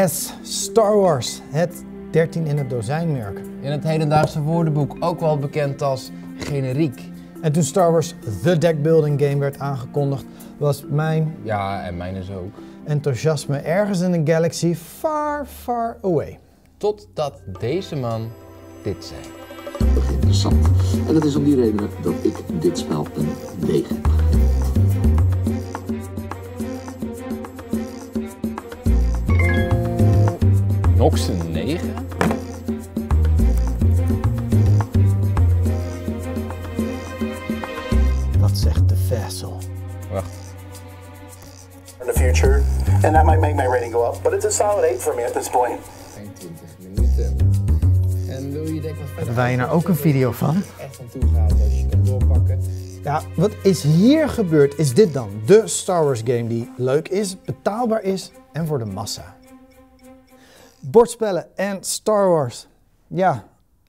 Yes, Star Wars, het 13 in het dozijnmerk. In het hedendaagse woordenboek ook wel bekend als generiek. En toen Star Wars The Deckbuilding Game werd aangekondigd, was mijn... Ja, en mijn is ook. Enthousiasme ergens in een galaxy far, far away. Totdat deze man dit zei. Interessant. En dat is om die reden dat ik dit spel een 9 zijn 9. Wat zegt de vessel? Wacht. In the future, and that might make my rating go up, but it's a solid 8 for me at this point. 20 minuten. En wil je denken Hebben wij nou ook een video van? Echt aan toe gaat als je kan doorpakken. Ja, wat is hier gebeurd is dit dan. De Star Wars game die leuk is, betaalbaar is en voor de massa. Bordspellen en Star Wars. Ja,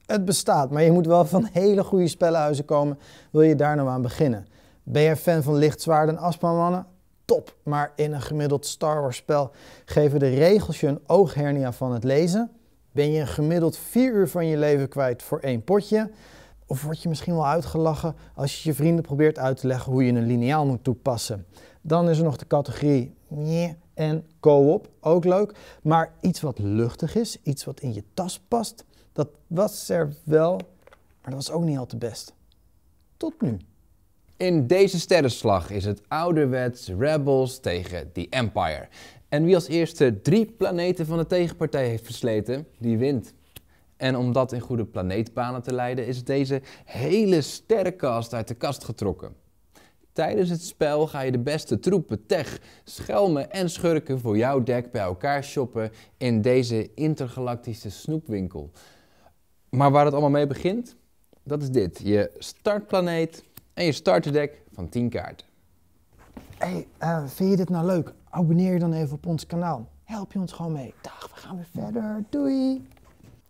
het bestaat, maar je moet wel van hele goede spellenhuizen komen. Wil je daar nou aan beginnen? Ben je fan van lichtzwaard en aspanmannen? Top! Maar in een gemiddeld Star Wars spel geven de regels je een ooghernia van het lezen. Ben je een gemiddeld vier uur van je leven kwijt voor één potje? Of word je misschien wel uitgelachen als je je vrienden probeert uit te leggen hoe je een lineaal moet toepassen? Dan is er nog de categorie, en co-op, ook leuk. Maar iets wat luchtig is, iets wat in je tas past, dat was er wel, maar dat was ook niet al te best. Tot nu. In deze sterrenslag is het ouderwets Rebels tegen The Empire. En wie als eerste drie planeten van de tegenpartij heeft versleten, die wint. En om dat in goede planeetbanen te leiden, is deze hele sterrenkast uit de kast getrokken. Tijdens het spel ga je de beste troepen, tech, schelmen en schurken voor jouw deck bij elkaar shoppen in deze intergalactische snoepwinkel. Maar waar het allemaal mee begint, dat is dit. Je startplaneet en je starterdeck van 10 kaarten. Hey, eh, vind je dit nou leuk? Abonneer je dan even op ons kanaal. Help je ons gewoon mee. Dag, we gaan weer verder. Doei!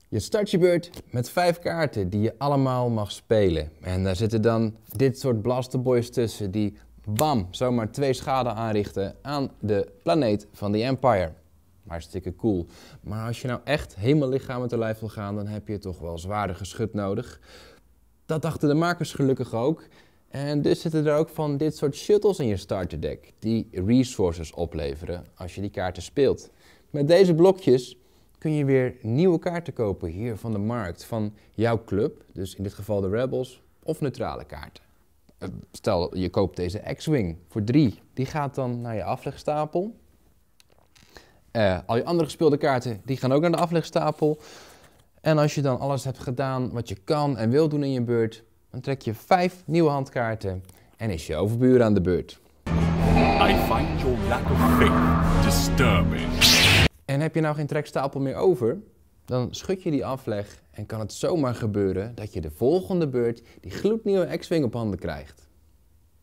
Je start je beurt met vijf kaarten die je allemaal mag spelen. En daar zitten dan dit soort blaster boys tussen die bam, zomaar twee schade aanrichten aan de planeet van de Empire. Hartstikke cool. Maar als je nou echt helemaal lichaam te lijf wil gaan, dan heb je toch wel zwaarder geschut nodig. Dat dachten de makers gelukkig ook. En dus zitten er ook van dit soort shuttles in je starterdeck, die resources opleveren als je die kaarten speelt. Met deze blokjes kun je weer nieuwe kaarten kopen hier van de markt van jouw club, dus in dit geval de Rebels, of neutrale kaarten. Eh, stel, je koopt deze X-Wing voor 3, die gaat dan naar je aflegstapel. Eh, al je andere gespeelde kaarten, die gaan ook naar de aflegstapel. En als je dan alles hebt gedaan wat je kan en wil doen in je beurt, dan trek je 5 nieuwe handkaarten en is je overbuur aan de beurt. I find your lack of faith disturbing. En heb je nou geen trekstapel meer over, dan schud je die afleg en kan het zomaar gebeuren dat je de volgende beurt die gloednieuwe X-Wing op handen krijgt.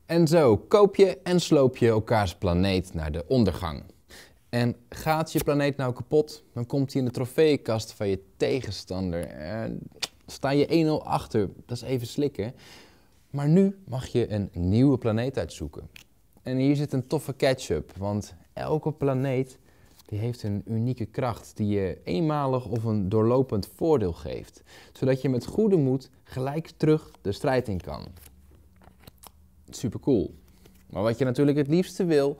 En zo koop je en sloop je elkaars planeet naar de ondergang. En gaat je planeet nou kapot, dan komt hij in de trofeeënkast van je tegenstander. En sta je 1-0 achter, dat is even slikken. Maar nu mag je een nieuwe planeet uitzoeken. En hier zit een toffe catch-up, want elke planeet die heeft een unieke kracht die je eenmalig of een doorlopend voordeel geeft, zodat je met goede moed gelijk terug de strijd in kan. Super cool. Maar wat je natuurlijk het liefste wil,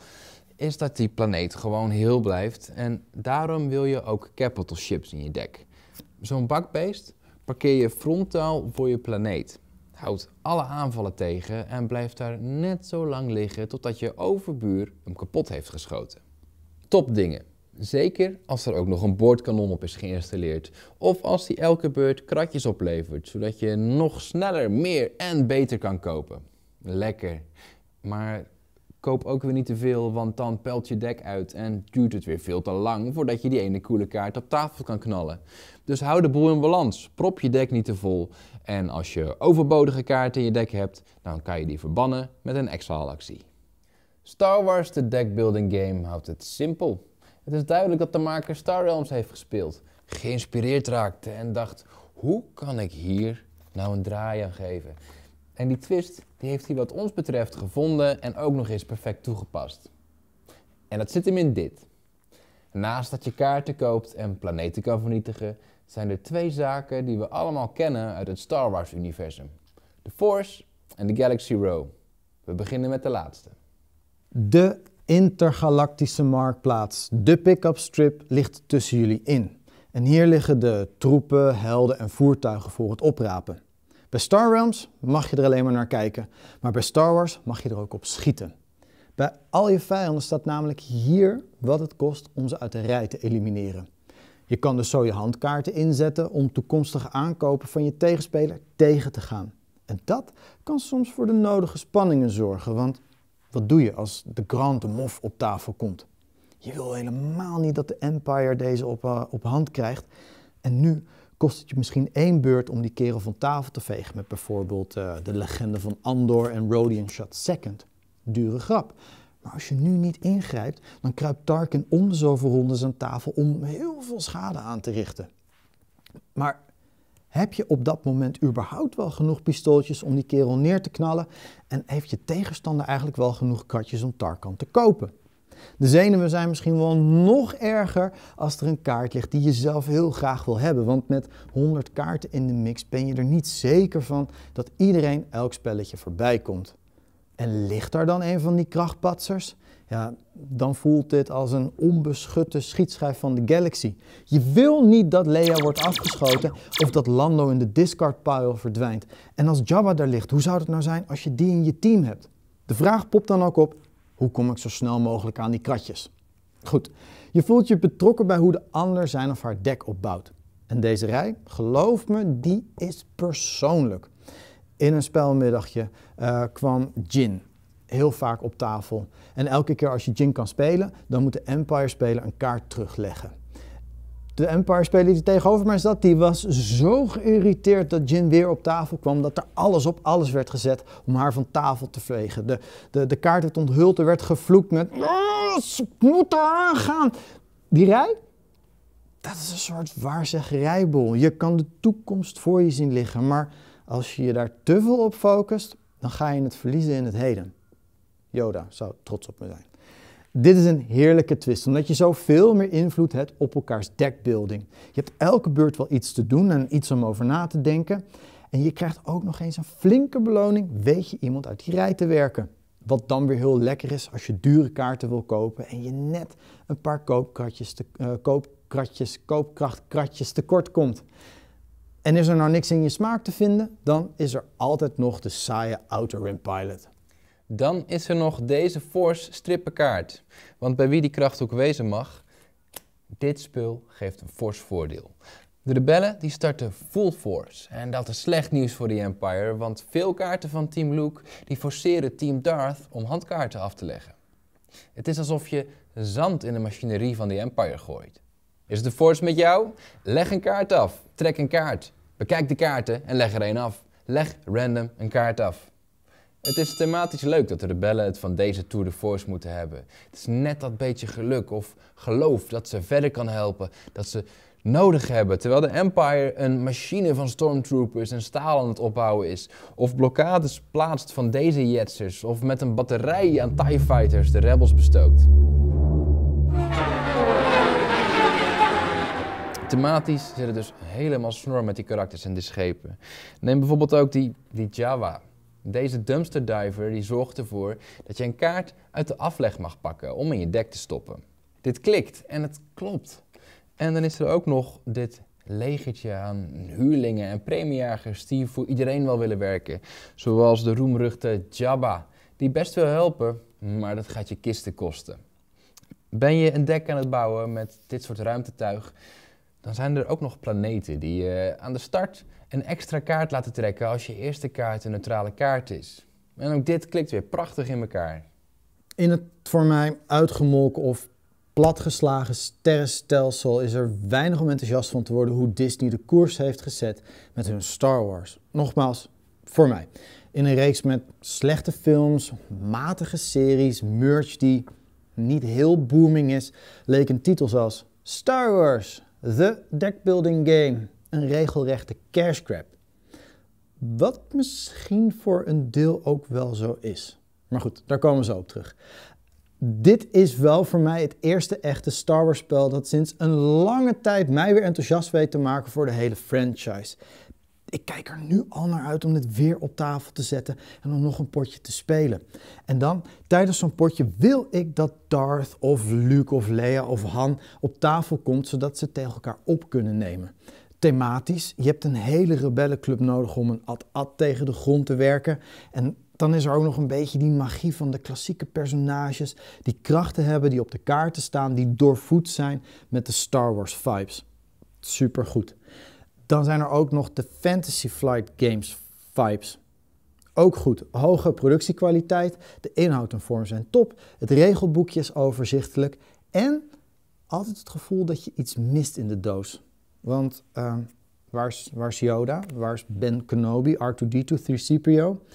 is dat die planeet gewoon heel blijft en daarom wil je ook capital ships in je deck. Zo'n bakbeest parkeer je frontaal voor je planeet. Houd alle aanvallen tegen en blijft daar net zo lang liggen totdat je overbuur hem kapot heeft geschoten. Top dingen. Zeker als er ook nog een boordkanon op is geïnstalleerd. Of als die elke beurt kratjes oplevert, zodat je nog sneller, meer en beter kan kopen. Lekker. Maar koop ook weer niet te veel, want dan pelt je dek uit en duurt het weer veel te lang voordat je die ene coole kaart op tafel kan knallen. Dus hou de boel in balans, prop je dek niet te vol en als je overbodige kaarten in je dek hebt, dan kan je die verbannen met een exhaalactie. Star Wars The Deck Building Game houdt het simpel. Het is duidelijk dat de maker Star Realms heeft gespeeld, geïnspireerd raakte en dacht, hoe kan ik hier nou een draai aan geven? En die twist die heeft hij wat ons betreft gevonden en ook nog eens perfect toegepast. En dat zit hem in dit. Naast dat je kaarten koopt en planeten kan vernietigen, zijn er twee zaken die we allemaal kennen uit het Star Wars-universum: de Force en de Galaxy Row. We beginnen met de laatste. De intergalactische marktplaats. De pick-up strip ligt tussen jullie in. En hier liggen de troepen, helden en voertuigen voor het oprapen. Bij Star Realms mag je er alleen maar naar kijken, maar bij Star Wars mag je er ook op schieten. Bij al je vijanden staat namelijk hier wat het kost om ze uit de rij te elimineren. Je kan dus zo je handkaarten inzetten om toekomstige aankopen van je tegenspeler tegen te gaan. En dat kan soms voor de nodige spanningen zorgen, want wat doe je als de Grand Mof Moff op tafel komt? Je wil helemaal niet dat de Empire deze op, eh, op hand krijgt. En nu kost het je misschien één beurt om die kerel van tafel te vegen. Met bijvoorbeeld eh, de legende van Andor en Rodian Shot Second. Dure grap. Maar als je nu niet ingrijpt, dan kruipt Tarkin om de zoveel rondes aan tafel om heel veel schade aan te richten. Maar heb je op dat moment überhaupt wel genoeg pistooltjes om die kerel neer te knallen? En heeft je tegenstander eigenlijk wel genoeg katjes om Tarkan te kopen? De zenuwen zijn misschien wel nog erger als er een kaart ligt die je zelf heel graag wil hebben. Want met 100 kaarten in de mix ben je er niet zeker van dat iedereen elk spelletje voorbij komt. En ligt daar dan een van die krachtpatsers? ja, dan voelt dit als een onbeschutte schietschijf van de Galaxy. Je wil niet dat Leia wordt afgeschoten of dat Lando in de discard pile verdwijnt. En als Jabba daar ligt, hoe zou het nou zijn als je die in je team hebt? De vraag popt dan ook op, hoe kom ik zo snel mogelijk aan die kratjes? Goed, je voelt je betrokken bij hoe de ander zijn of haar dek opbouwt. En deze rij, geloof me, die is persoonlijk. In een spelmiddagje eh, kwam Jin, heel vaak op tafel. En elke keer als je Jin kan spelen, dan moet de Empire-speler een kaart terugleggen. De Empire-speler die tegenover mij zat, die was zo geïrriteerd dat Jin weer op tafel kwam, dat er alles op alles werd gezet om haar van tafel te vegen. De, de, de kaart werd onthuld, er werd gevloekt met, ik oh, moet eraan gaan. Die rij, dat is een soort waarzeggerijboel. Je kan de toekomst voor je zien liggen, maar als je je daar te veel op focust, dan ga je het verliezen in het heden. Yoda zou trots op me zijn. Dit is een heerlijke twist, omdat je zo veel meer invloed hebt op elkaars deckbuilding. Je hebt elke beurt wel iets te doen en iets om over na te denken. En je krijgt ook nog eens een flinke beloning, weet je iemand uit die rij te werken. Wat dan weer heel lekker is als je dure kaarten wil kopen en je net een paar koopkratjes, eh, koopkratjes koopkrachtkratjes tekort komt. En is er nou niks in je smaak te vinden, dan is er altijd nog de saaie Outer Rim Pilot. Dan is er nog deze Force strippenkaart. Want bij wie die kracht ook wezen mag, dit spul geeft een fors voordeel. De rebellen die starten full force. En dat is slecht nieuws voor de Empire, want veel kaarten van Team Luke die forceren Team Darth om handkaarten af te leggen. Het is alsof je zand in de machinerie van de Empire gooit. Is de force met jou? Leg een kaart af. Trek een kaart. Bekijk de kaarten en leg er een af. Leg random een kaart af. Het is thematisch leuk dat de rebellen het van deze Tour de Force moeten hebben. Het is net dat beetje geluk of geloof dat ze verder kan helpen, dat ze nodig hebben. Terwijl de Empire een machine van stormtroopers en staal aan het opbouwen is. Of blokkades plaatst van deze jetsers. Of met een batterij aan TIE fighters de rebels bestookt. Thematisch zit het dus helemaal snor met die karakters en die schepen. Neem bijvoorbeeld ook die, die Jawa deze dumpster diver die zorgt ervoor dat je een kaart uit de afleg mag pakken om in je dek te stoppen. Dit klikt en het klopt. En dan is er ook nog dit legertje aan huurlingen en premiejagers die voor iedereen wel willen werken. Zoals de roemruchte Jabba, die best wil helpen, maar dat gaat je kisten kosten. Ben je een dek aan het bouwen met dit soort ruimtetuig, dan zijn er ook nog planeten die je aan de start een extra kaart laten trekken als je eerste kaart een neutrale kaart is. En ook dit klikt weer prachtig in elkaar. In het voor mij uitgemolken of platgeslagen sterrenstelsel is er weinig om enthousiast van te worden hoe Disney de koers heeft gezet met hun Star Wars. Nogmaals, voor mij. In een reeks met slechte films, matige series, merch die niet heel booming is, leek een titel zoals Star Wars The Deckbuilding Game, een regelrechte cash grab. Wat misschien voor een deel ook wel zo is. Maar goed, daar komen ze op terug. Dit is wel voor mij het eerste echte Star Wars spel dat sinds een lange tijd mij weer enthousiast weet te maken voor de hele franchise. Ik kijk er nu al naar uit om dit weer op tafel te zetten en om nog een potje te spelen. En dan, tijdens zo'n potje, wil ik dat Darth of Luke of Leia of Han op tafel komt, zodat ze tegen elkaar op kunnen nemen. Thematisch, je hebt een hele rebellenclub nodig om een ad-ad tegen de grond te werken. En dan is er ook nog een beetje die magie van de klassieke personages die krachten hebben, die op de kaarten staan, die doorvoed zijn met de Star Wars vibes. Supergoed. Dan zijn er ook nog de Fantasy Flight Games vibes. Ook goed, hoge productiekwaliteit, de inhoud en vorm zijn top, het regelboekje is overzichtelijk en altijd het gevoel dat je iets mist in de doos. Want uh, waar, is, waar Yoda? Waar is Ben Kenobi, R2D2, 3CPO?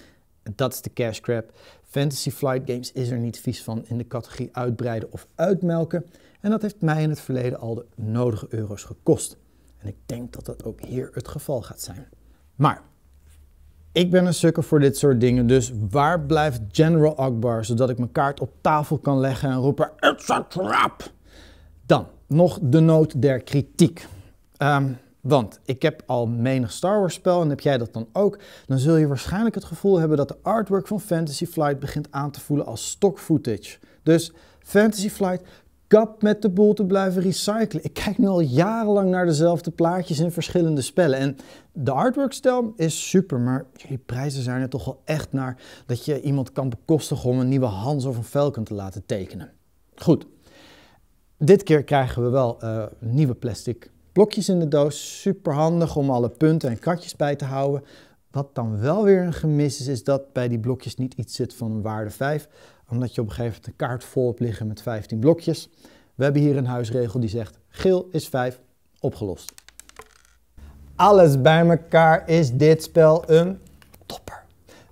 Dat is de cash grab. Fantasy Flight Games is er niet vies van in de categorie uitbreiden of uitmelken. En dat heeft mij in het verleden al de nodige euro's gekost. En ik denk dat dat ook hier het geval gaat zijn. Maar ik ben een sukker voor dit soort dingen, dus waar blijft General Akbar zodat ik mijn kaart op tafel kan leggen en roepen: It's a trap! Dan nog de noot der kritiek. Ehm, want ik heb al menig Star Wars spel en heb jij dat dan ook, dan zul je waarschijnlijk het gevoel hebben dat de artwork van Fantasy Flight begint aan te voelen als stock footage. Dus Fantasy Flight Kap met de boel te blijven recyclen. Ik kijk nu al jarenlang naar dezelfde plaatjes in verschillende spellen. En de artworkstijl is super, maar die prijzen zijn er toch wel echt naar dat je iemand kan bekostigen om een nieuwe Hans of een Falcon te laten tekenen. Goed, dit keer krijgen we wel eh, nieuwe plastic blokjes in de doos. Super handig om alle punten en kratjes bij te houden. Wat dan wel weer een gemis is, is dat bij die blokjes niet iets zit van waarde 5, omdat je op een gegeven moment een kaart vol hebt liggen met 15 blokjes. We hebben hier een huisregel die zegt geel is 5, opgelost. Alles bij elkaar is dit spel een topper.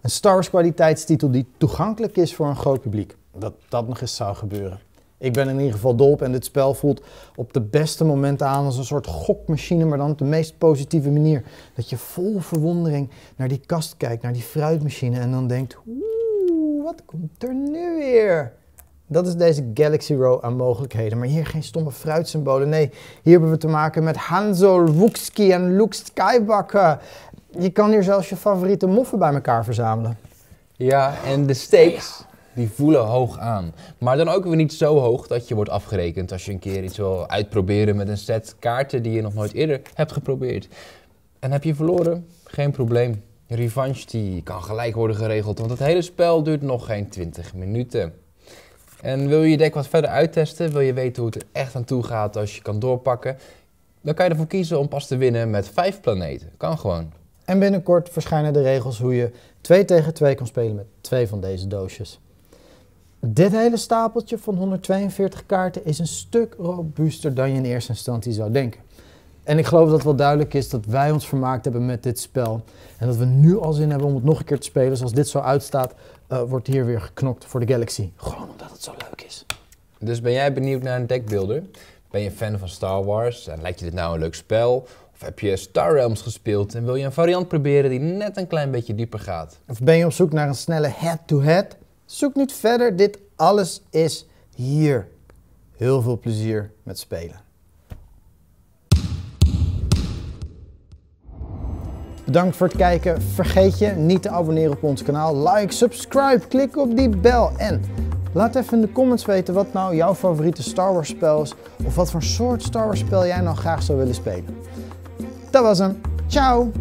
Een Star Wars kwaliteitstitel die toegankelijk is voor een groot publiek. Dat dat nog eens zou gebeuren. Ik ben in ieder geval dol op en dit spel voelt op de beste momenten aan als een soort gokmachine, maar dan op de meest positieve manier. Dat je vol verwondering naar die kast kijkt, naar die fruitmachine en dan denkt, wat komt er nu weer? Dat is deze Galaxy Row aan mogelijkheden. Maar hier geen stomme fruitsymbolen. Nee, hier hebben we te maken met Hanzo, Wookski en Luke Skybakken. Je kan hier zelfs je favoriete moffen bij elkaar verzamelen. Ja, en de stakes, die voelen hoog aan. Maar dan ook weer niet zo hoog dat je wordt afgerekend als je een keer iets wil uitproberen met een set kaarten die je nog nooit eerder hebt geprobeerd. En heb je verloren? Geen probleem revanche die kan gelijk worden geregeld, want het hele spel duurt nog geen 20 minuten. En wil je je deck wat verder uittesten, wil je weten hoe het er echt aan toe gaat als je kan doorpakken, dan kan je ervoor kiezen om pas te winnen met 5 planeten. Kan gewoon. En binnenkort verschijnen de regels hoe je 2 tegen 2 kan spelen met twee van deze doosjes. Dit hele stapeltje van 142 kaarten is een stuk robuuster dan je in eerste instantie zou denken. En ik geloof dat wel duidelijk is dat wij ons vermaakt hebben met dit spel. En dat we nu al zin hebben om het nog een keer te spelen. Dus als dit zo uitstaat, eh, wordt hier weer geknokt voor de Galaxy. Gewoon omdat het zo leuk is. Dus ben jij benieuwd naar een deckbuilder? Ben je fan van Star Wars? En lijkt je dit nou een leuk spel? Of heb je Star Realms gespeeld en wil je een variant proberen die net een klein beetje dieper gaat? Of ben je op zoek naar een snelle head to -head? Zoek niet verder, dit alles is hier. Heel veel plezier met spelen. Bedankt voor het kijken. Vergeet je niet te abonneren op ons kanaal. Like, subscribe, klik op die bel en laat even in de comments weten wat nou jouw favoriete Star Wars spel is of wat voor soort Star Wars spel jij nou graag zou willen spelen. Dat was hem. Ciao!